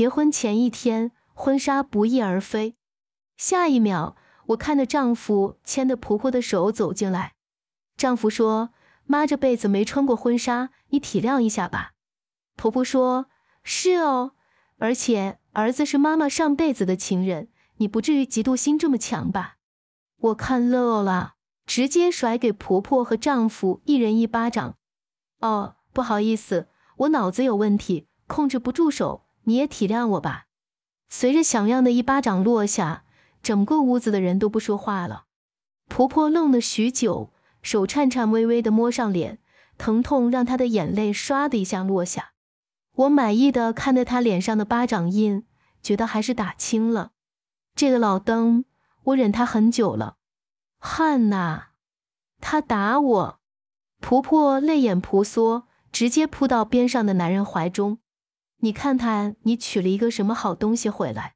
结婚前一天，婚纱不翼而飞。下一秒，我看着丈夫牵着婆婆的手走进来。丈夫说：“妈这辈子没穿过婚纱，你体谅一下吧。”婆婆说：“是哦，而且儿子是妈妈上辈子的情人，你不至于嫉妒心这么强吧？”我看乐了，直接甩给婆婆和丈夫一人一巴掌。哦，不好意思，我脑子有问题，控制不住手。你也体谅我吧。随着响亮的一巴掌落下，整个屋子的人都不说话了。婆婆愣了许久，手颤颤巍巍的摸上脸，疼痛让她的眼泪唰的一下落下。我满意的看着她脸上的巴掌印，觉得还是打轻了。这个老登，我忍他很久了。汉呐，他打我！婆婆泪眼婆娑，直接扑到边上的男人怀中。你看看，你取了一个什么好东西回来？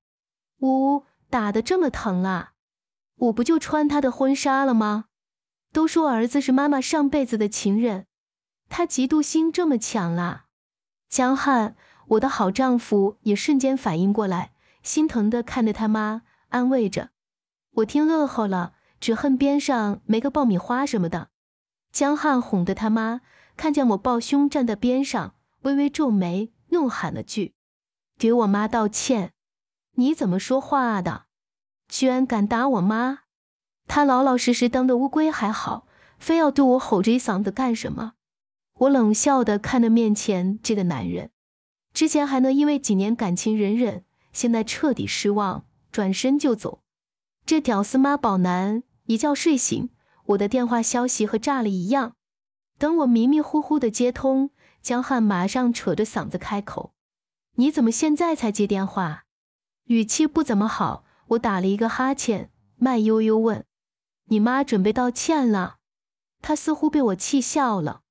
呜呜，打得这么疼啊！我不就穿她的婚纱了吗？都说儿子是妈妈上辈子的情人，他嫉妒心这么强啊！江汉，我的好丈夫也瞬间反应过来，心疼的看着他妈，安慰着。我听乐呵了，只恨边上没个爆米花什么的。江汉哄得他妈看见我抱胸站在边上，微微皱眉。怒喊了句：“给我妈道歉！你怎么说话的？居然敢打我妈！他老老实实当的乌龟还好，非要对我吼这一嗓子干什么？”我冷笑的看着面前这个男人，之前还能因为几年感情忍忍，现在彻底失望，转身就走。这屌丝妈宝男一觉睡醒，我的电话消息和炸了一样。等我迷迷糊糊的接通。江汉马上扯着嗓子开口：“你怎么现在才接电话？”语气不怎么好。我打了一个哈欠，慢悠悠问：“你妈准备道歉了？”他似乎被我气笑了：“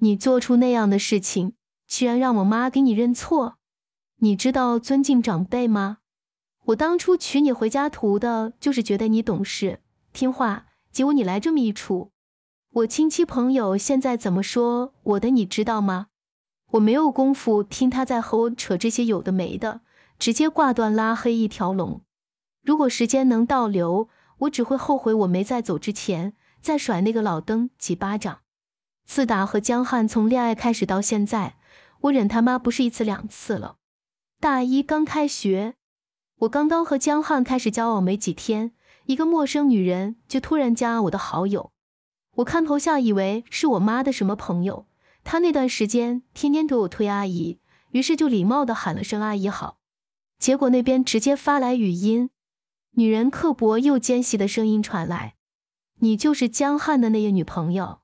你做出那样的事情，居然让我妈给你认错？你知道尊敬长辈吗？我当初娶你回家图的就是觉得你懂事听话，结果你来这么一出。”我亲戚朋友现在怎么说我的，你知道吗？我没有功夫听他在和我扯这些有的没的，直接挂断拉黑一条龙。如果时间能倒流，我只会后悔我没在走之前再甩那个老登几巴掌。自打和江汉从恋爱开始到现在，我忍他妈不是一次两次了。大一刚开学，我刚刚和江汉开始交往没几天，一个陌生女人就突然加我的好友。我看头像以为是我妈的什么朋友，她那段时间天天给我推阿姨，于是就礼貌地喊了声阿姨好，结果那边直接发来语音，女人刻薄又尖细的声音传来：“你就是江汉的那个女朋友。”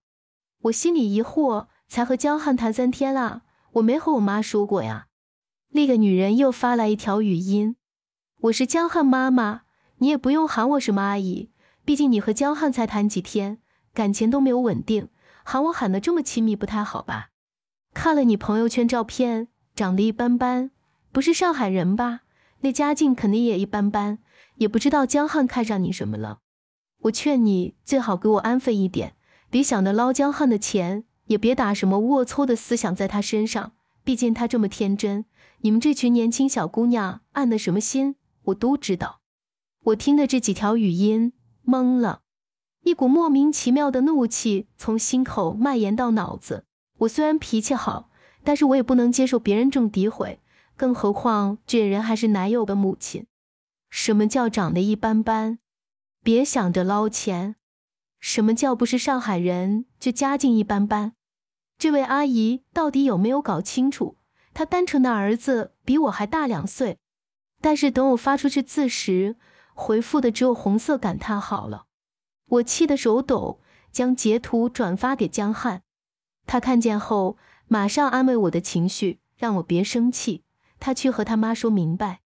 我心里疑惑，才和江汉谈三天啦，我没和我妈说过呀。那个女人又发来一条语音：“我是江汉妈妈，你也不用喊我什么阿姨，毕竟你和江汉才谈几天。”感情都没有稳定，喊我喊的这么亲密不太好吧？看了你朋友圈照片，长得一般般，不是上海人吧？那家境肯定也一般般。也不知道江汉看上你什么了。我劝你最好给我安分一点，别想着捞江汉的钱，也别打什么龌龊的思想在他身上。毕竟他这么天真，你们这群年轻小姑娘按的什么心我都知道。我听的这几条语音懵了。一股莫名其妙的怒气从心口蔓延到脑子。我虽然脾气好，但是我也不能接受别人这种诋毁，更何况这人还是男友的母亲。什么叫长得一般般？别想着捞钱。什么叫不是上海人就家境一般般？这位阿姨到底有没有搞清楚？她单纯的儿子比我还大两岁，但是等我发出去字时，回复的只有红色感叹号了。我气得手抖，将截图转发给江汉。他看见后马上安慰我的情绪，让我别生气。他去和他妈说明白，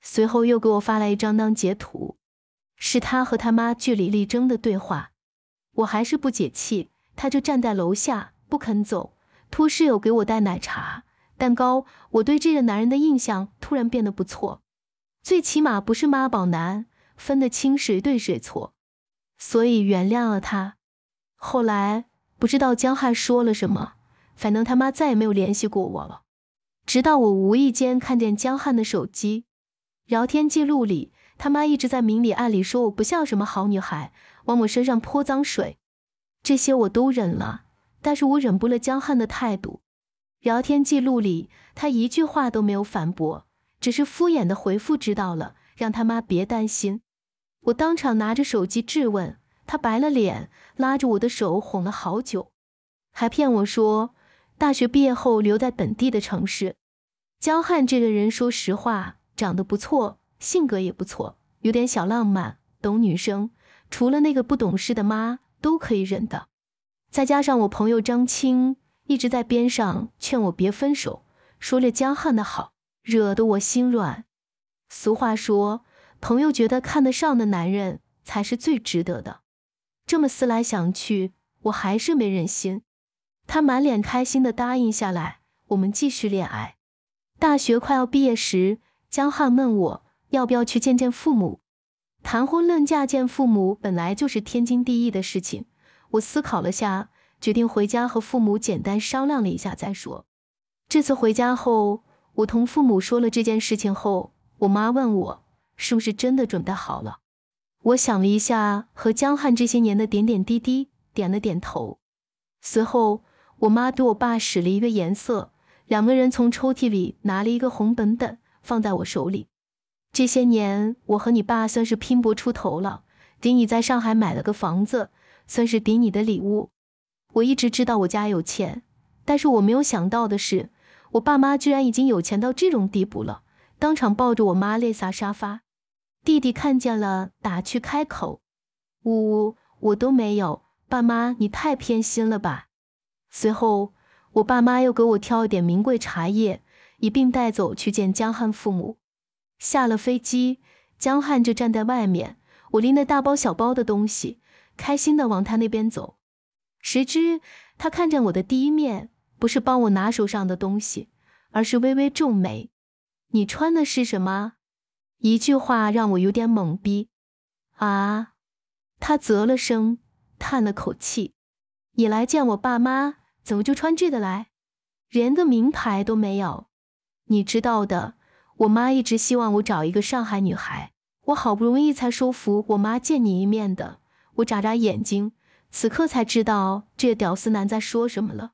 随后又给我发来一张当截图，是他和他妈据理力争的对话。我还是不解气，他就站在楼下不肯走，托室友给我带奶茶、蛋糕。我对这个男人的印象突然变得不错，最起码不是妈宝男，分得清谁对谁错。所以原谅了他。后来不知道江汉说了什么，反正他妈再也没有联系过我了。直到我无意间看见江汉的手机聊天记录里，他妈一直在明里暗里说我不像什么好女孩，往我身上泼脏水。这些我都忍了，但是我忍不了江汉的态度。聊天记录里他一句话都没有反驳，只是敷衍的回复知道了，让他妈别担心。我当场拿着手机质问他，白了脸，拉着我的手哄了好久，还骗我说大学毕业后留在本地的城市。江汉这个人，说实话长得不错，性格也不错，有点小浪漫，懂女生，除了那个不懂事的妈，都可以忍的。再加上我朋友张青一直在边上劝我别分手，说了江汉的好，惹得我心软。俗话说。朋友觉得看得上的男人才是最值得的，这么思来想去，我还是没忍心。他满脸开心的答应下来，我们继续恋爱。大学快要毕业时，江汉问我要不要去见见父母，谈婚论嫁见父母本来就是天经地义的事情。我思考了下，决定回家和父母简单商量了一下再说。这次回家后，我同父母说了这件事情后，我妈问我。是不是真的准备好了？我想了一下，和江汉这些年的点点滴滴，点了点头。随后，我妈对我爸使了一个颜色，两个人从抽屉里拿了一个红本本，放在我手里。这些年，我和你爸算是拼搏出头了，给你在上海买了个房子，算是给你的礼物。我一直知道我家有钱，但是我没有想到的是，我爸妈居然已经有钱到这种地步了。当场抱着我妈泪洒沙发。弟弟看见了，打趣开口：“呜呜，我都没有，爸妈你太偏心了吧。”随后，我爸妈又给我挑一点名贵茶叶，一并带走去见江汉父母。下了飞机，江汉就站在外面，我拎着大包小包的东西，开心的往他那边走。谁知他看见我的第一面，不是帮我拿手上的东西，而是微微皱眉：“你穿的是什么？”一句话让我有点懵逼啊！他啧了声，叹了口气：“你来见我爸妈，怎么就穿这个来？连个名牌都没有？你知道的，我妈一直希望我找一个上海女孩。我好不容易才说服我妈见你一面的。”我眨眨眼睛，此刻才知道这屌丝男在说什么了。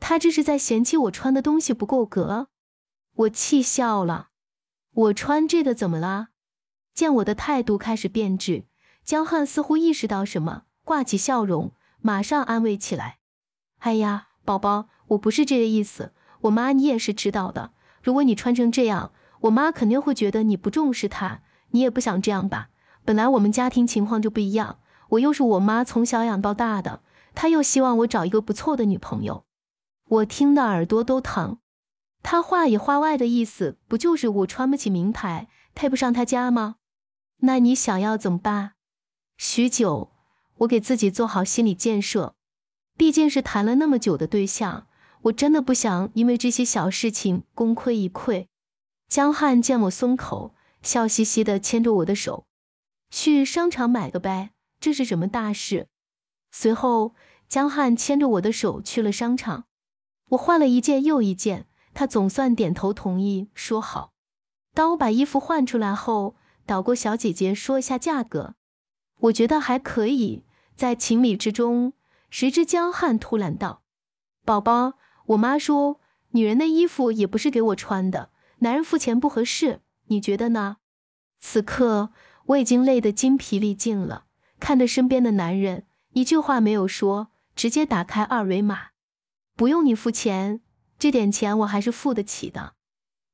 他这是在嫌弃我穿的东西不够格？我气笑了。我穿这个怎么啦？见我的态度开始变质，江汉似乎意识到什么，挂起笑容，马上安慰起来：“哎呀，宝宝，我不是这个意思。我妈你也是知道的，如果你穿成这样，我妈肯定会觉得你不重视她。你也不想这样吧？本来我们家庭情况就不一样，我又是我妈从小养到大的，她又希望我找一个不错的女朋友。我听的耳朵都疼。”他话里话外的意思不就是我穿不起名牌，配不上他家吗？那你想要怎么办？许久，我给自己做好心理建设，毕竟是谈了那么久的对象，我真的不想因为这些小事情功亏一篑。江汉见我松口，笑嘻嘻的牵着我的手去商场买个呗，这是什么大事？随后，江汉牵着我的手去了商场，我换了一件又一件。他总算点头同意，说好。当我把衣服换出来后，导购小姐姐说一下价格，我觉得还可以，在情理之中。谁知江汉突然道：“宝宝，我妈说，女人的衣服也不是给我穿的，男人付钱不合适，你觉得呢？”此刻我已经累得筋疲力尽了，看着身边的男人，一句话没有说，直接打开二维码，不用你付钱。这点钱我还是付得起的。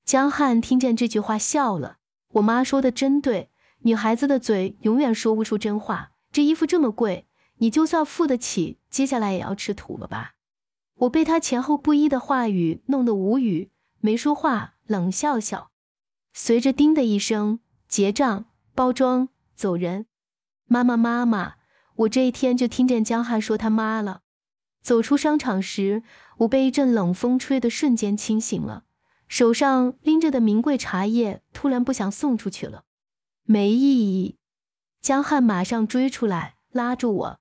江汉听见这句话笑了。我妈说的真对，女孩子的嘴永远说不出真话。这衣服这么贵，你就算付得起，接下来也要吃土了吧？我被他前后不一的话语弄得无语，没说话，冷笑笑。随着“叮”的一声，结账，包装，走人。妈妈，妈妈，我这一天就听见江汉说他妈了。走出商场时，我被一阵冷风吹得瞬间清醒了，手上拎着的名贵茶叶突然不想送出去了，没意义。江汉马上追出来，拉住我：“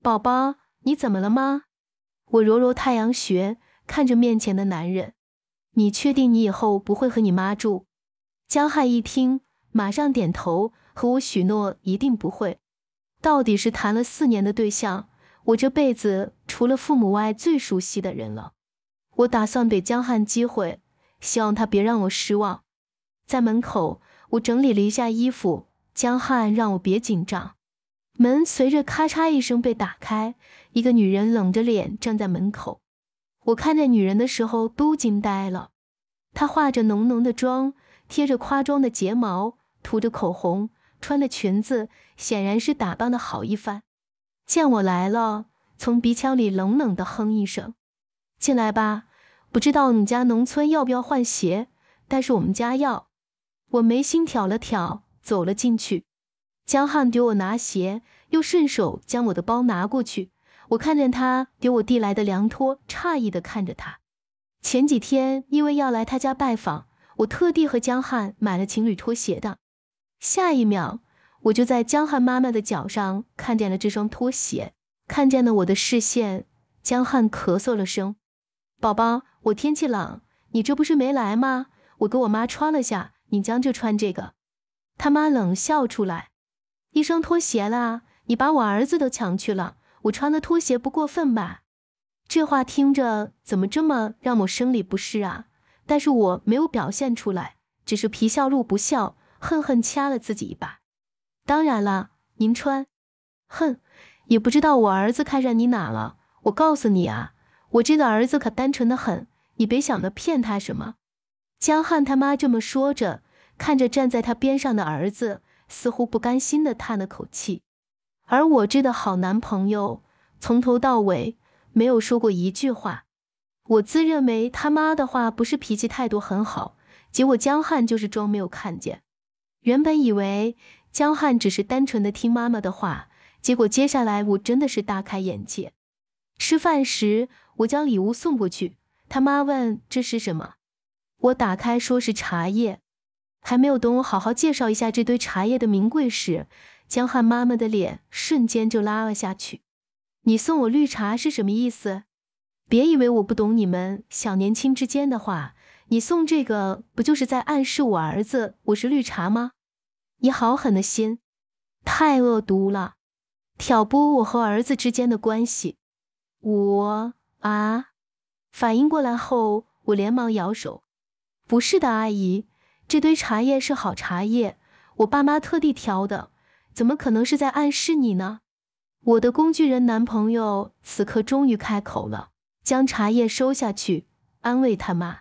宝宝，你怎么了吗？”我揉揉太阳穴，看着面前的男人：“你确定你以后不会和你妈住？”江汉一听，马上点头，和我许诺一定不会。到底是谈了四年的对象。我这辈子除了父母外最熟悉的人了，我打算给江汉机会，希望他别让我失望。在门口，我整理了一下衣服。江汉让我别紧张。门随着咔嚓一声被打开，一个女人冷着脸站在门口。我看见女人的时候都惊呆了。她化着浓浓的妆，贴着夸张的睫毛，涂着口红，穿的裙子显然是打扮的好一番。见我来了，从鼻腔里冷冷的哼一声：“进来吧。”不知道你家农村要不要换鞋，但是我们家要。我眉心挑了挑，走了进去。江汉给我拿鞋，又顺手将我的包拿过去。我看见他给我递来的凉拖，诧异的看着他。前几天因为要来他家拜访，我特地和江汉买了情侣拖鞋的。下一秒。我就在江汉妈妈的脚上看见了这双拖鞋，看见了我的视线。江汉咳嗽了声：“宝宝，我天气冷，你这不是没来吗？我给我妈穿了下，你将就穿这个。”他妈冷笑出来：“一双拖鞋啦，你把我儿子都抢去了，我穿的拖鞋不过分吧？”这话听着怎么这么让我生理不适啊？但是我没有表现出来，只是皮笑肉不笑，恨恨掐了自己一把。当然了，银川，哼，也不知道我儿子看上你哪了。我告诉你啊，我这个儿子可单纯的很，你别想着骗他什么。江汉他妈这么说着，看着站在他边上的儿子，似乎不甘心的叹了口气。而我这个好男朋友，从头到尾没有说过一句话。我自认为他妈的话不是脾气态度很好，结果江汉就是装没有看见。原本以为。江汉只是单纯的听妈妈的话，结果接下来我真的是大开眼界。吃饭时，我将礼物送过去，他妈问这是什么，我打开说是茶叶。还没有等我好好介绍一下这堆茶叶的名贵时，江汉妈妈的脸瞬间就拉了下去。你送我绿茶是什么意思？别以为我不懂你们小年轻之间的话，你送这个不就是在暗示我儿子我是绿茶吗？你好狠的心，太恶毒了！挑拨我和儿子之间的关系，我啊！反应过来后，我连忙摇手：“不是的，阿姨，这堆茶叶是好茶叶，我爸妈特地挑的，怎么可能是在暗示你呢？”我的工具人男朋友此刻终于开口了，将茶叶收下去，安慰他妈：“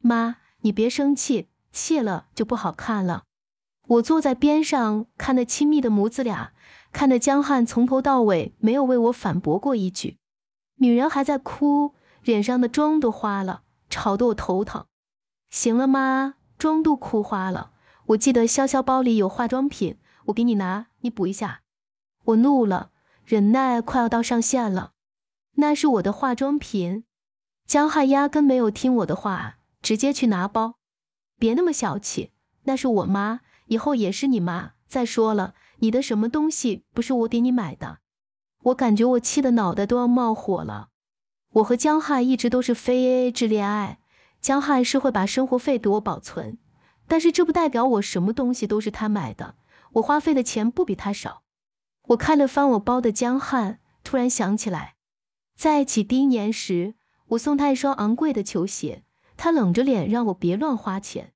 妈，你别生气，气了就不好看了。”我坐在边上看那亲密的母子俩，看得江汉从头到尾没有为我反驳过一句。女人还在哭，脸上的妆都花了，吵得我头疼。行了妈，妆都哭花了。我记得潇潇包里有化妆品，我给你拿，你补一下。我怒了，忍耐快要到上限了。那是我的化妆品。江汉压根没有听我的话，直接去拿包。别那么小气，那是我妈。以后也是你妈。再说了，你的什么东西不是我给你买的？我感觉我气的脑袋都要冒火了。我和江汉一直都是非 AA 制恋爱，江汉是会把生活费给我保存，但是这不代表我什么东西都是他买的，我花费的钱不比他少。我看了翻我包的江汉，突然想起来，在一起第一年时，我送他一双昂贵的球鞋，他冷着脸让我别乱花钱。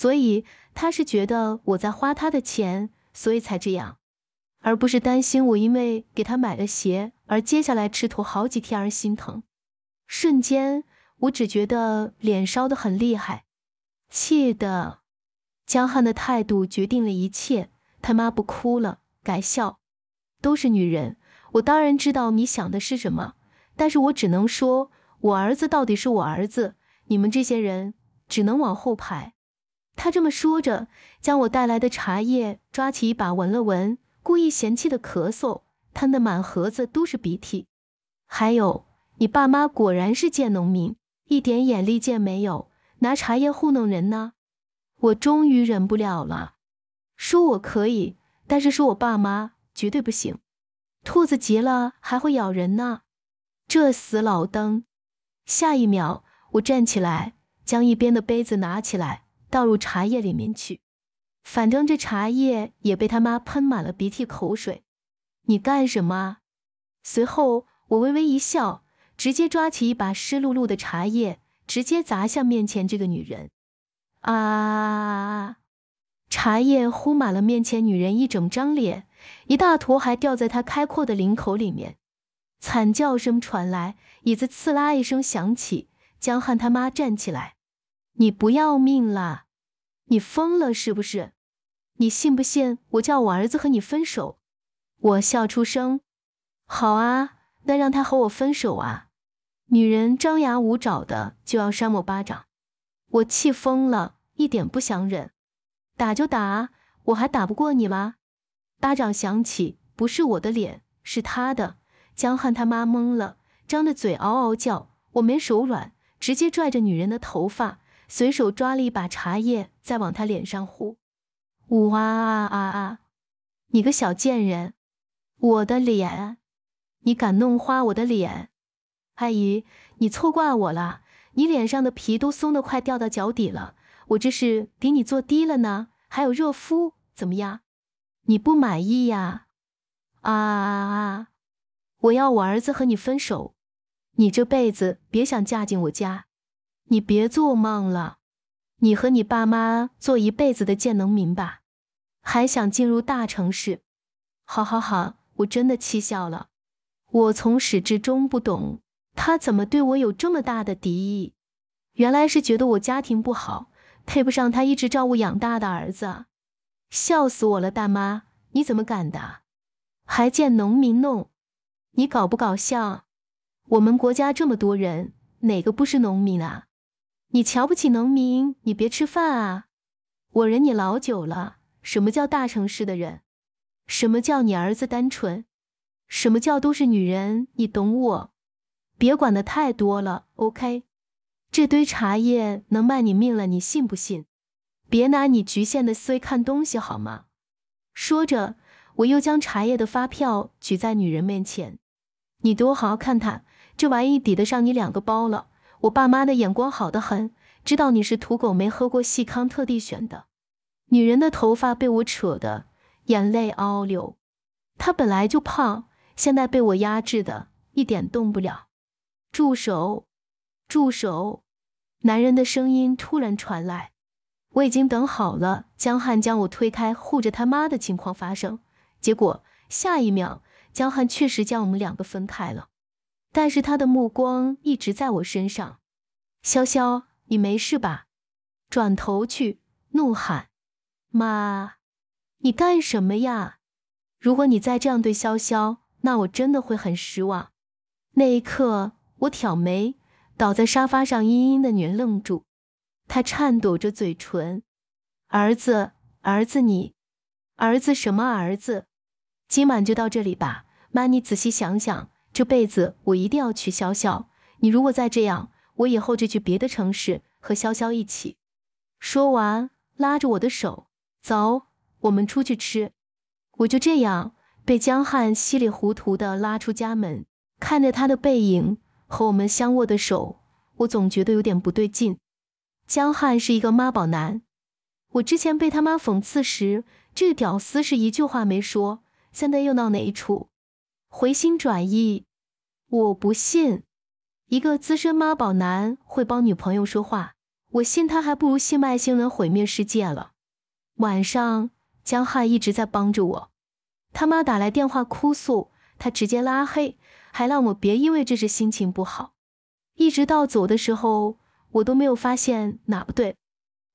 所以他是觉得我在花他的钱，所以才这样，而不是担心我因为给他买了鞋而接下来吃土好几天而心疼。瞬间，我只觉得脸烧得很厉害，气的。江汉的态度决定了一切。他妈不哭了，改笑。都是女人，我当然知道你想的是什么，但是我只能说，我儿子到底是我儿子，你们这些人只能往后排。他这么说着，将我带来的茶叶抓起一把闻了闻，故意嫌弃的咳嗽，喷的满盒子都是鼻涕。还有，你爸妈果然是贱农民，一点眼力见没有，拿茶叶糊弄人呢。我终于忍不了了，说我可以，但是说我爸妈绝对不行。兔子急了还会咬人呢，这死老登！下一秒，我站起来，将一边的杯子拿起来。倒入茶叶里面去，反正这茶叶也被他妈喷满了鼻涕口水，你干什么？随后我微微一笑，直接抓起一把湿漉漉的茶叶，直接砸向面前这个女人。啊！茶叶糊满了面前女人一整张脸，一大坨还掉在她开阔的领口里面，惨叫声传来，椅子刺啦一声响起，江汉他妈站起来。你不要命了，你疯了是不是？你信不信我叫我儿子和你分手？我笑出声。好啊，那让他和我分手啊！女人张牙舞爪的就要扇我巴掌，我气疯了，一点不想忍。打就打我还打不过你吗？巴掌响起，不是我的脸，是他的。江汉他妈懵了，张着嘴嗷嗷叫。我没手软，直接拽着女人的头发。随手抓了一把茶叶，再往他脸上呼。哇啊啊！啊你个小贱人，我的脸，你敢弄花我的脸？阿姨，你错怪我了。你脸上的皮都松得快掉到脚底了，我这是给你做低了呢。还有热敷，怎么样？你不满意呀？啊啊啊！我要我儿子和你分手，你这辈子别想嫁进我家。你别做梦了，你和你爸妈做一辈子的贱农民吧，还想进入大城市？好好好，我真的气笑了。我从始至终不懂他怎么对我有这么大的敌意，原来是觉得我家庭不好，配不上他一直照顾养大的儿子啊！笑死我了，大妈，你怎么敢的？还见农民弄？你搞不搞笑？我们国家这么多人，哪个不是农民啊？你瞧不起农民，你别吃饭啊！我忍你老久了。什么叫大城市的人？什么叫你儿子单纯？什么叫都是女人？你懂我？别管的太多了，OK？这堆茶叶能卖你命了，你信不信？别拿你局限的思维看东西好吗？说着，我又将茶叶的发票举在女人面前，你给我好好看看，这玩意抵得上你两个包了。我爸妈的眼光好得很，知道你是土狗没喝过细糠，特地选的。女人的头发被我扯得眼泪嗷流，她本来就胖，现在被我压制的一点动不了。住手！住手！男人的声音突然传来。我已经等好了。江汉将我推开，护着他妈的情况发生。结果下一秒，江汉确实将我们两个分开了。但是他的目光一直在我身上，潇潇，你没事吧？转头去怒喊：“妈，你干什么呀？如果你再这样对潇潇，那我真的会很失望。”那一刻，我挑眉，倒在沙发上，嘤嘤的女人愣住，她颤抖着嘴唇：“儿子，儿子你，儿子什么儿子？今晚就到这里吧，妈，你仔细想想。”这辈子我一定要娶潇潇，你如果再这样，我以后就去别的城市和潇潇一起。说完，拉着我的手，走，我们出去吃。我就这样被江汉稀里糊涂地拉出家门，看着他的背影和我们相握的手，我总觉得有点不对劲。江汉是一个妈宝男，我之前被他妈讽刺时，这屌丝是一句话没说，现在又闹哪一出？回心转意。我不信一个资深妈宝男会帮女朋友说话，我信他还不如信外星人毁灭世界了。晚上江汉一直在帮着我，他妈打来电话哭诉，他直接拉黑，还让我别因为这事心情不好。一直到走的时候，我都没有发现哪不对。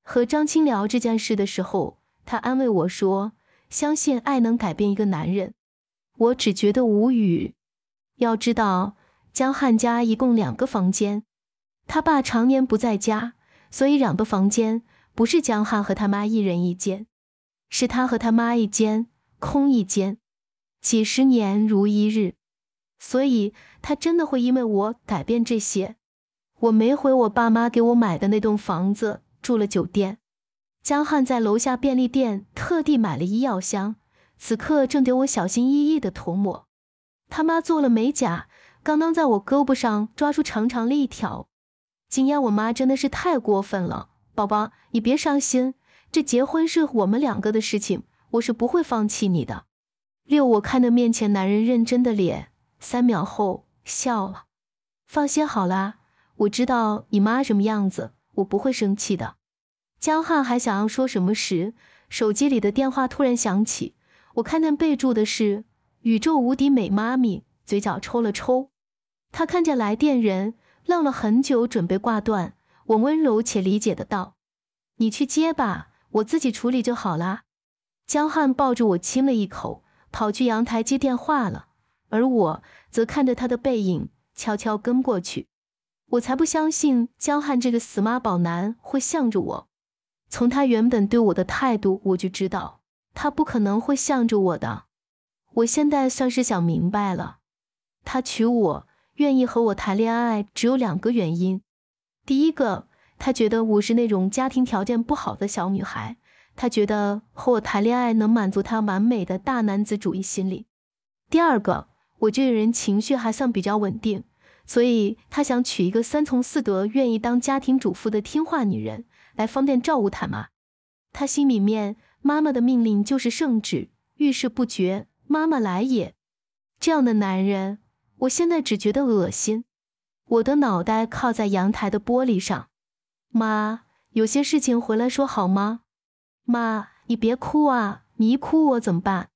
和张青聊这件事的时候，他安慰我说：“相信爱能改变一个男人。”我只觉得无语。要知道，江汉家一共两个房间，他爸常年不在家，所以两个房间不是江汉和他妈一人一间，是他和他妈一间，空一间。几十年如一日，所以他真的会因为我改变这些。我没回我爸妈给我买的那栋房子，住了酒店。江汉在楼下便利店特地买了医药箱，此刻正给我小心翼翼地涂抹。他妈做了美甲，刚刚在我胳膊上抓出长长的一条。今天我妈真的是太过分了，宝宝你别伤心，这结婚是我们两个的事情，我是不会放弃你的。六，我看着面前男人认真的脸，三秒后笑了。放心好啦，我知道你妈什么样子，我不会生气的。江汉还想要说什么时，手机里的电话突然响起，我看见备注的是。宇宙无敌美妈咪嘴角抽了抽，她看着来电人愣了很久，准备挂断。我温柔且理解的道：“你去接吧，我自己处理就好啦。”江汉抱着我亲了一口，跑去阳台接电话了。而我则看着他的背影，悄悄跟过去。我才不相信江汉这个死妈宝男会向着我，从他原本对我的态度，我就知道他不可能会向着我的。我现在算是想明白了，他娶我，愿意和我谈恋爱，只有两个原因。第一个，他觉得我是那种家庭条件不好的小女孩，他觉得和我谈恋爱能满足他完美的大男子主义心理。第二个，我这个人情绪还算比较稳定，所以他想娶一个三从四德、愿意当家庭主妇的听话女人，来方便照顾他嘛。他心里面，妈妈的命令就是圣旨，遇事不决。妈妈来也，这样的男人，我现在只觉得恶心。我的脑袋靠在阳台的玻璃上。妈，有些事情回来说好吗？妈，你别哭啊，你一哭我怎么办？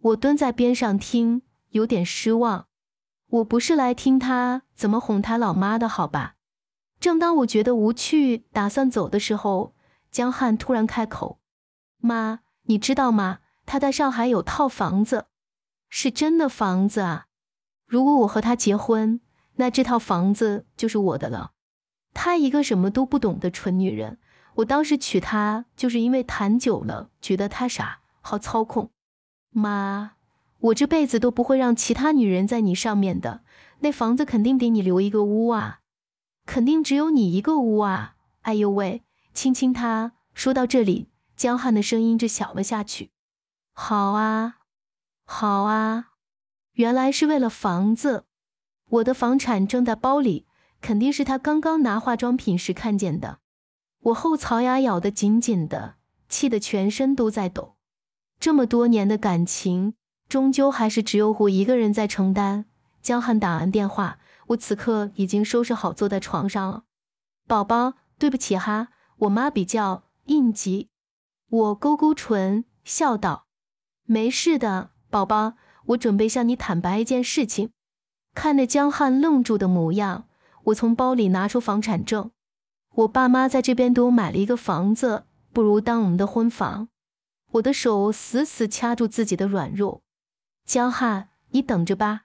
我蹲在边上听，有点失望。我不是来听他怎么哄他老妈的，好吧？正当我觉得无趣，打算走的时候，江汉突然开口：“妈，你知道吗？他在上海有套房子。”是真的房子啊！如果我和她结婚，那这套房子就是我的了。她一个什么都不懂的蠢女人，我当时娶她就是因为谈久了，觉得她傻，好操控。妈，我这辈子都不会让其他女人在你上面的。那房子肯定给你留一个屋啊，肯定只有你一个屋啊。哎呦喂，亲亲她。说到这里，江汉的声音就小了下去。好啊。好啊，原来是为了房子。我的房产正在包里，肯定是他刚刚拿化妆品时看见的。我后槽牙咬得紧紧的，气得全身都在抖。这么多年的感情，终究还是只有我一个人在承担。江汉打完电话，我此刻已经收拾好，坐在床上了。宝宝，对不起哈，我妈比较应急。我勾勾唇，笑道：“没事的。”宝宝，我准备向你坦白一件事情。看着江汉愣住的模样，我从包里拿出房产证。我爸妈在这边给我买了一个房子，不如当我们的婚房。我的手死死掐住自己的软弱。江汉，你等着吧。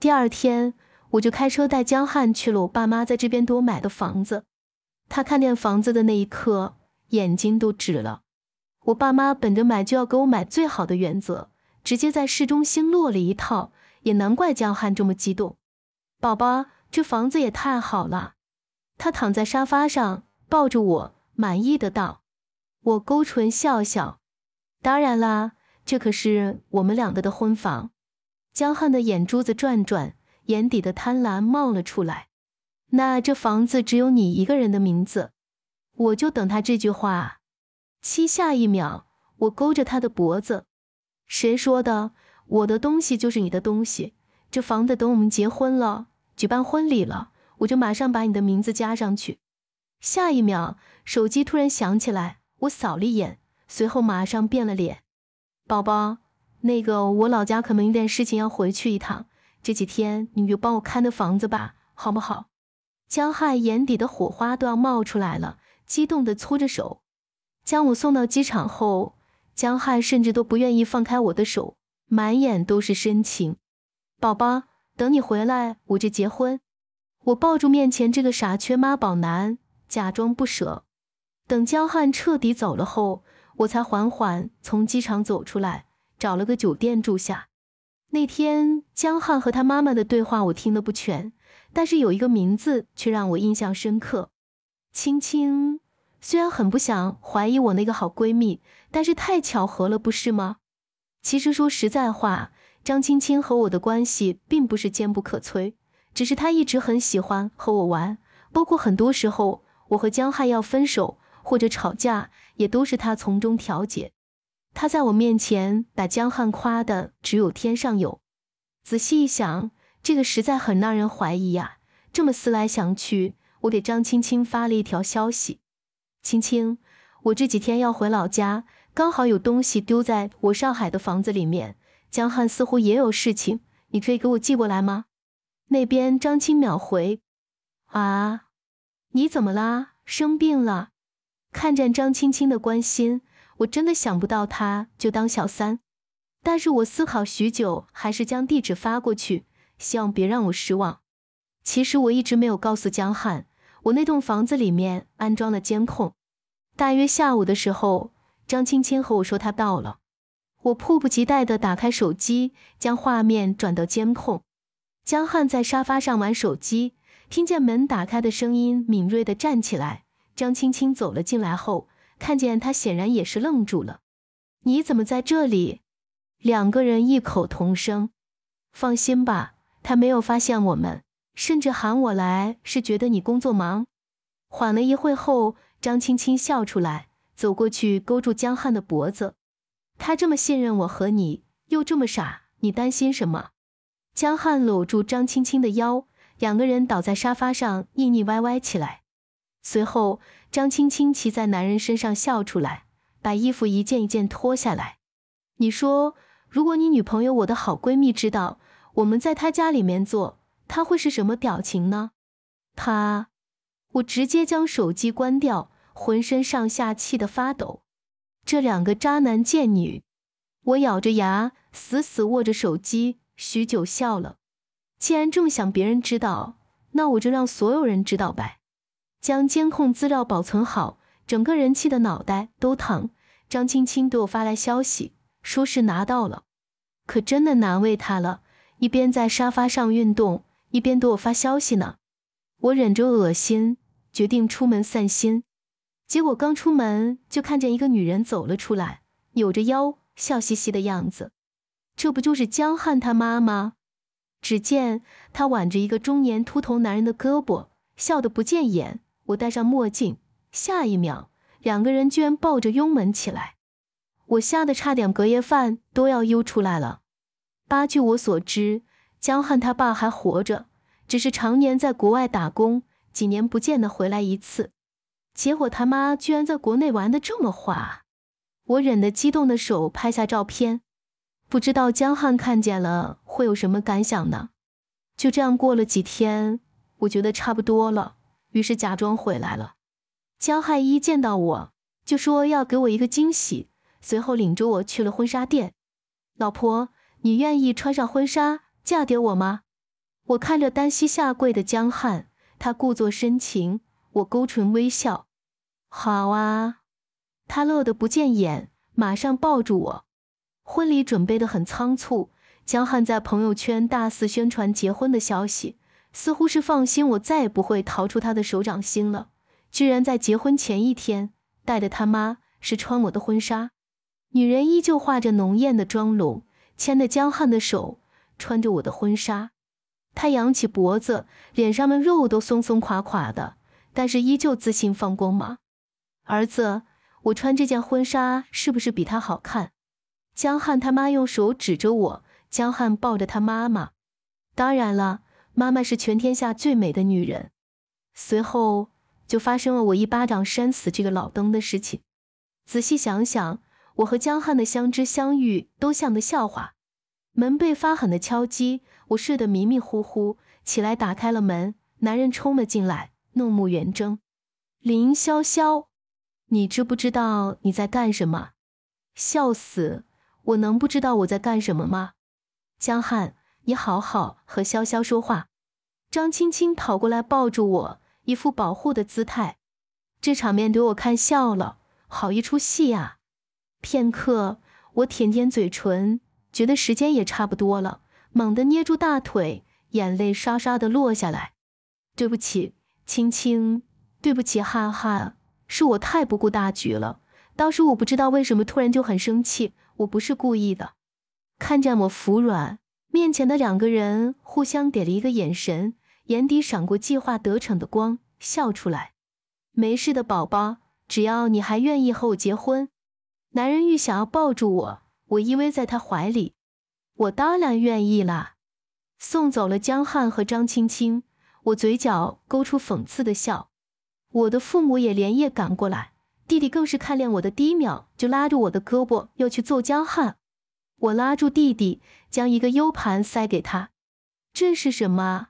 第二天，我就开车带江汉去了我爸妈在这边给我买的房子。他看见房子的那一刻，眼睛都直了。我爸妈本着买就要给我买最好的原则。直接在市中心落了一套，也难怪江汉这么激动。宝宝，这房子也太好了。他躺在沙发上，抱着我，满意的道：“我勾唇笑笑，当然啦，这可是我们两个的婚房。”江汉的眼珠子转转，眼底的贪婪冒了出来。那这房子只有你一个人的名字，我就等他这句话。七下一秒，我勾着他的脖子。谁说的？我的东西就是你的东西。这房子等我们结婚了，举办婚礼了，我就马上把你的名字加上去。下一秒，手机突然响起来，我扫了一眼，随后马上变了脸。宝宝，那个我老家可能有点事情要回去一趟，这几天你就帮我看的房子吧，好不好？江汉眼底的火花都要冒出来了，激动的搓着手，将我送到机场后。江汉甚至都不愿意放开我的手，满眼都是深情。宝宝，等你回来我就结婚。我抱住面前这个傻缺妈宝男，假装不舍。等江汉彻底走了后，我才缓缓从机场走出来，找了个酒店住下。那天江汉和他妈妈的对话我听得不全，但是有一个名字却让我印象深刻。青青，虽然很不想怀疑我那个好闺蜜。但是太巧合了，不是吗？其实说实在话，张青青和我的关系并不是坚不可摧，只是她一直很喜欢和我玩。包括很多时候，我和江汉要分手或者吵架，也都是她从中调解。她在我面前把江汉夸的只有天上有。仔细一想，这个实在很让人怀疑呀。这么思来想去，我给张青青发了一条消息：“青青，我这几天要回老家。”刚好有东西丢在我上海的房子里面，江汉似乎也有事情，你可以给我寄过来吗？那边张青秒回，啊，你怎么啦？生病了？看着张青青的关心，我真的想不到她就当小三，但是我思考许久，还是将地址发过去，希望别让我失望。其实我一直没有告诉江汉，我那栋房子里面安装了监控，大约下午的时候。张青青和我说她到了，我迫不及待地打开手机，将画面转到监控。江汉在沙发上玩手机，听见门打开的声音，敏锐地站起来。张青青走了进来后，看见他，显然也是愣住了。“你怎么在这里？”两个人异口同声。“放心吧，他没有发现我们，甚至喊我来是觉得你工作忙。”缓了一会后，张青青笑出来。走过去，勾住江汉的脖子。他这么信任我和你，又这么傻，你担心什么？江汉搂住张青青的腰，两个人倒在沙发上腻腻歪歪起来。随后，张青青骑在男人身上笑出来，把衣服一件一件脱下来。你说，如果你女朋友我的好闺蜜知道我们在她家里面做，她会是什么表情呢？她，我直接将手机关掉。浑身上下气得发抖，这两个渣男贱女，我咬着牙，死死握着手机，许久笑了。既然这么想别人知道，那我就让所有人知道呗。将监控资料保存好，整个人气得脑袋都疼。张青青给我发来消息，说是拿到了，可真的难为她了，一边在沙发上运动，一边给我发消息呢。我忍着恶心，决定出门散心。结果刚出门，就看见一个女人走了出来，扭着腰，笑嘻嘻的样子。这不就是江汉他妈吗？只见他挽着一个中年秃头男人的胳膊，笑得不见眼。我戴上墨镜，下一秒，两个人居然抱着拥吻起来。我吓得差点隔夜饭都要悠出来了。八，据我所知，江汉他爸还活着，只是常年在国外打工，几年不见的回来一次。结果他妈居然在国内玩的这么花，我忍着激动的手拍下照片，不知道江汉看见了会有什么感想呢？就这样过了几天，我觉得差不多了，于是假装回来了。江汉一见到我就说要给我一个惊喜，随后领着我去了婚纱店。老婆，你愿意穿上婚纱嫁给我吗？我看着单膝下跪的江汉，他故作深情，我勾唇微笑。好啊，他乐得不见眼，马上抱住我。婚礼准备得很仓促，江汉在朋友圈大肆宣传结婚的消息，似乎是放心我再也不会逃出他的手掌心了。居然在结婚前一天，带着他妈是穿我的婚纱，女人依旧画着浓艳的妆容，牵着江汉的手，穿着我的婚纱，她扬起脖子，脸上的肉都松松垮垮的，但是依旧自信放光芒。儿子，我穿这件婚纱是不是比她好看？江汉他妈用手指着我，江汉抱着他妈妈。当然了，妈妈是全天下最美的女人。随后就发生了我一巴掌扇死这个老登的事情。仔细想想，我和江汉的相知相遇都像个笑话。门被发狠的敲击，我睡得迷迷糊糊起来，打开了门，男人冲了进来，怒目圆睁，林潇潇。你知不知道你在干什么？笑死！我能不知道我在干什么吗？江汉，你好好和潇潇说话。张青青跑过来抱住我，一副保护的姿态。这场面给我看笑了，好一出戏啊！片刻，我舔舔嘴唇，觉得时间也差不多了，猛地捏住大腿，眼泪刷刷的落下来。对不起，青青，对不起，汉汉。是我太不顾大局了，当时我不知道为什么突然就很生气，我不是故意的。看见我服软，面前的两个人互相给了一个眼神，眼底闪过计划得逞的光，笑出来。没事的，宝宝，只要你还愿意和我结婚。男人欲想要抱住我，我依偎在他怀里。我当然愿意啦。送走了江汉和张青青，我嘴角勾出讽刺的笑。我的父母也连夜赶过来，弟弟更是看见我的第一秒就拉着我的胳膊要去揍江汉。我拉住弟弟，将一个 U 盘塞给他，这是什么？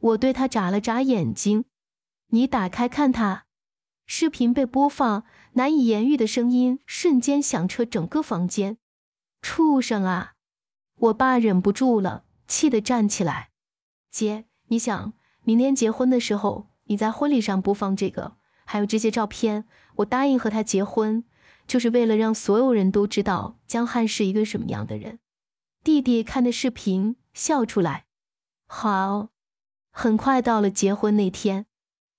我对他眨了眨眼睛，你打开看他。视频被播放，难以言喻的声音瞬间响彻整个房间。畜生啊！我爸忍不住了，气得站起来。姐，你想明天结婚的时候？你在婚礼上播放这个，还有这些照片。我答应和他结婚，就是为了让所有人都知道江汉是一个什么样的人。弟弟看的视频笑出来。好，很快到了结婚那天。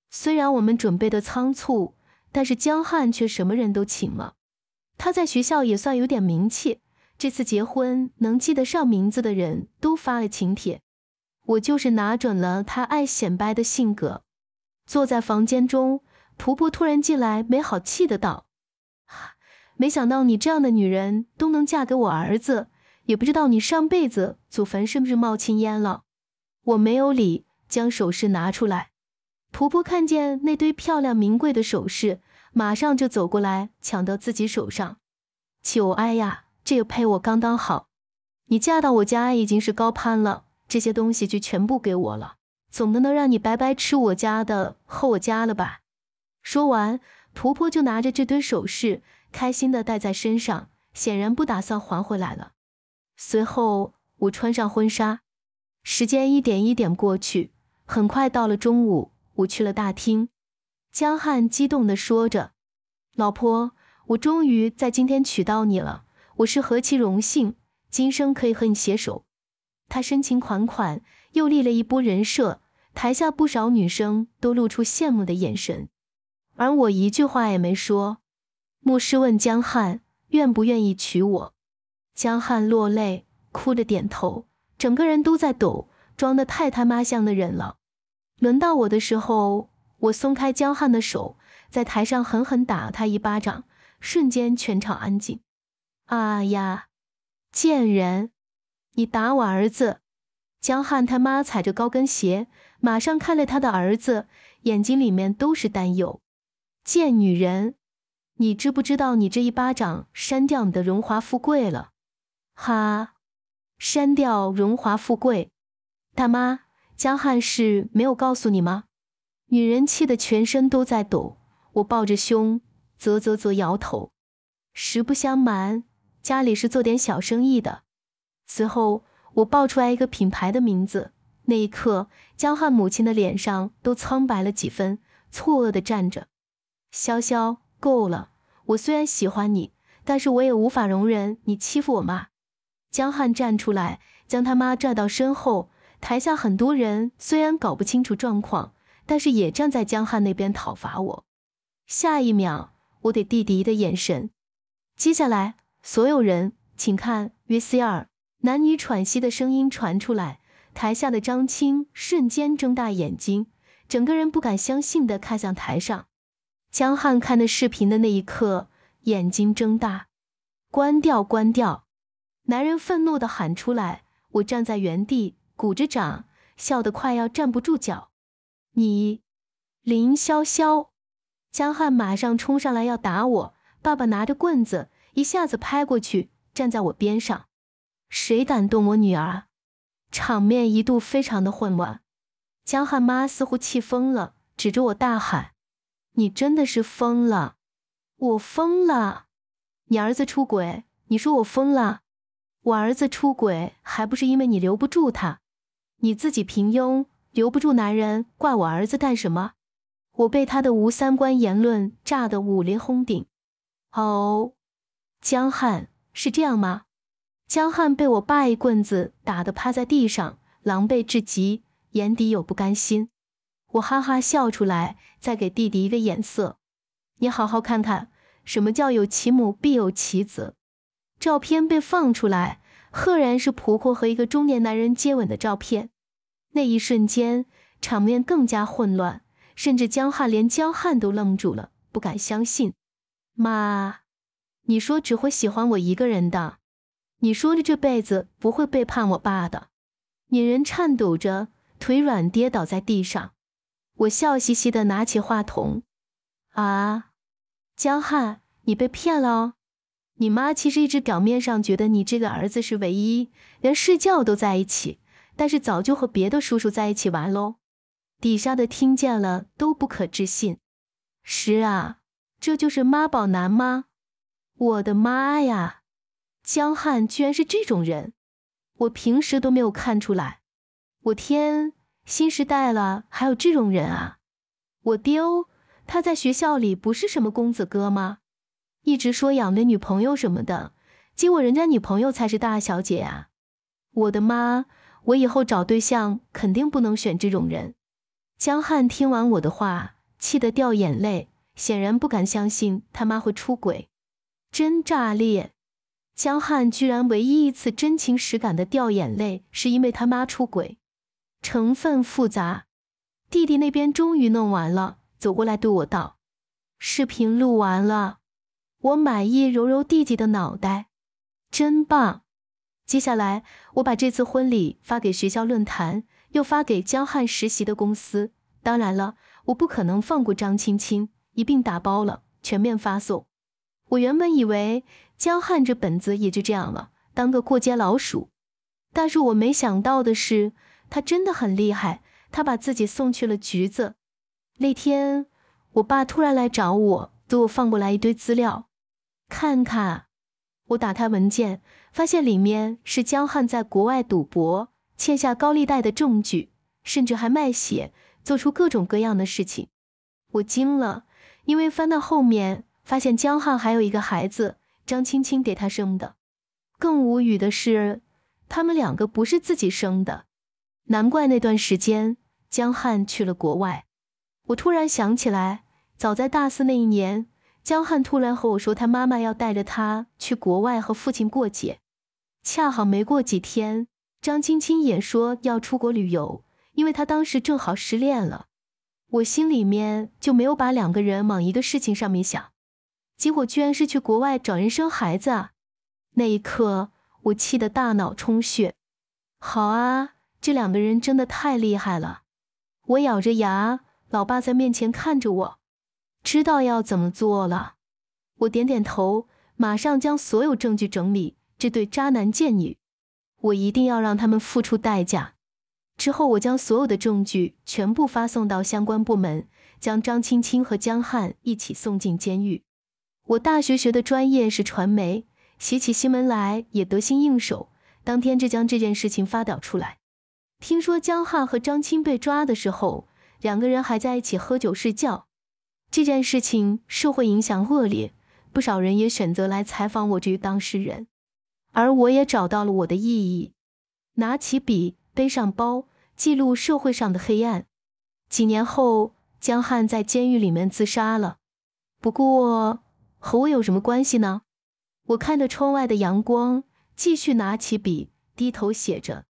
虽然我们准备的仓促，但是江汉却什么人都请了。他在学校也算有点名气，这次结婚能记得上名字的人都发了请帖。我就是拿准了他爱显摆的性格。坐在房间中，婆婆突然进来，没好气的道：“没想到你这样的女人都能嫁给我儿子，也不知道你上辈子祖坟是不是冒青烟了。”我没有理，将首饰拿出来。婆婆看见那堆漂亮名贵的首饰，马上就走过来抢到自己手上。九哎呀，这个配我刚刚好。你嫁到我家已经是高攀了，这些东西就全部给我了。总不能让你白白吃我家的喝我家的吧？说完，婆婆就拿着这堆首饰，开心地戴在身上，显然不打算还回来了。随后，我穿上婚纱，时间一点一点过去，很快到了中午，我去了大厅。江汉激动地说着：“老婆，我终于在今天娶到你了，我是何其荣幸，今生可以和你携手。”他深情款款。又立了一波人设，台下不少女生都露出羡慕的眼神，而我一句话也没说。牧师问江汉愿不愿意娶我，江汉落泪，哭着点头，整个人都在抖，装的太他妈像的人了。轮到我的时候，我松开江汉的手，在台上狠狠打了他一巴掌，瞬间全场安静。啊呀，贱人，你打我儿子！江汉他妈踩着高跟鞋，马上看了他的儿子，眼睛里面都是担忧。贱女人，你知不知道你这一巴掌扇掉你的荣华富贵了？哈，删掉荣华富贵，大妈，江汉是没有告诉你吗？女人气得全身都在抖，我抱着胸，啧啧啧，摇头。实不相瞒，家里是做点小生意的。此后。我报出来一个品牌的名字，那一刻，江汉母亲的脸上都苍白了几分，错愕地站着。潇潇，够了！我虽然喜欢你，但是我也无法容忍你欺负我妈。江汉站出来，将他妈拽到身后。台下很多人虽然搞不清楚状况，但是也站在江汉那边讨伐我。下一秒，我得弟弟的眼神。接下来，所有人，请看 VCR。男女喘息的声音传出来，台下的张青瞬间睁大眼睛，整个人不敢相信的看向台上。江汉看的视频的那一刻，眼睛睁大，关掉，关掉！男人愤怒的喊出来。我站在原地，鼓着掌，笑得快要站不住脚。你，林潇潇！江汉马上冲上来要打我，爸爸拿着棍子一下子拍过去，站在我边上。谁敢动我女儿？场面一度非常的混乱。江汉妈似乎气疯了，指着我大喊：“你真的是疯了！我疯了！你儿子出轨，你说我疯了？我儿子出轨，还不是因为你留不住他？你自己平庸，留不住男人，怪我儿子干什么？我被他的无三观言论炸得五雷轰顶。哦，江汉是这样吗？”江汉被我爸一棍子打得趴在地上，狼狈至极，眼底有不甘心。我哈哈笑出来，再给弟弟一个眼色：“你好好看看，什么叫有其母必有其子。”照片被放出来，赫然是婆婆和一个中年男人接吻的照片。那一瞬间，场面更加混乱，甚至江汉连江汉都愣住了，不敢相信：“妈，你说只会喜欢我一个人的。”你说的这辈子不会背叛我爸的，女人颤抖着，腿软跌倒在地上。我笑嘻嘻的拿起话筒：“啊，江汉，你被骗了！你妈其实一直表面上觉得你这个儿子是唯一，连睡觉都在一起，但是早就和别的叔叔在一起玩喽。”底下的听见了都不可置信：“是啊，这就是妈宝男吗？我的妈呀！”江汉居然是这种人，我平时都没有看出来。我天，新时代了还有这种人啊！我丢，他在学校里不是什么公子哥吗？一直说养的女朋友什么的，结果人家女朋友才是大小姐啊！我的妈，我以后找对象肯定不能选这种人。江汉听完我的话，气得掉眼泪，显然不敢相信他妈会出轨，真炸裂。江汉居然唯一一次真情实感的掉眼泪，是因为他妈出轨，成分复杂。弟弟那边终于弄完了，走过来对我道：“视频录完了。”我满意揉揉弟弟的脑袋，真棒。接下来我把这次婚礼发给学校论坛，又发给江汉实习的公司。当然了，我不可能放过张青青，一并打包了，全面发送。我原本以为江汉这本子也就这样了，当个过街老鼠。但是我没想到的是，他真的很厉害。他把自己送去了局子。那天，我爸突然来找我，给我放过来一堆资料，看看。我打开文件，发现里面是江汉在国外赌博、欠下高利贷的证据，甚至还卖血，做出各种各样的事情。我惊了，因为翻到后面。发现江汉还有一个孩子，张青青给他生的。更无语的是，他们两个不是自己生的。难怪那段时间江汉去了国外。我突然想起来，早在大四那一年，江汉突然和我说他妈妈要带着他去国外和父亲过节。恰好没过几天，张青青也说要出国旅游，因为他当时正好失恋了。我心里面就没有把两个人往一个事情上面想。结果居然是去国外找人生孩子啊！那一刻，我气得大脑充血。好啊，这两个人真的太厉害了！我咬着牙，老爸在面前看着我，知道要怎么做了。我点点头，马上将所有证据整理。这对渣男贱女，我一定要让他们付出代价。之后，我将所有的证据全部发送到相关部门，将张青青和江汉一起送进监狱。我大学学的专业是传媒，写起新闻来也得心应手。当天就将这件事情发表出来。听说江汉和张青被抓的时候，两个人还在一起喝酒睡觉。这件事情社会影响恶劣，不少人也选择来采访我这个当事人，而我也找到了我的意义，拿起笔，背上包，记录社会上的黑暗。几年后，江汉在监狱里面自杀了。不过。和我有什么关系呢？我看着窗外的阳光，继续拿起笔，低头写着。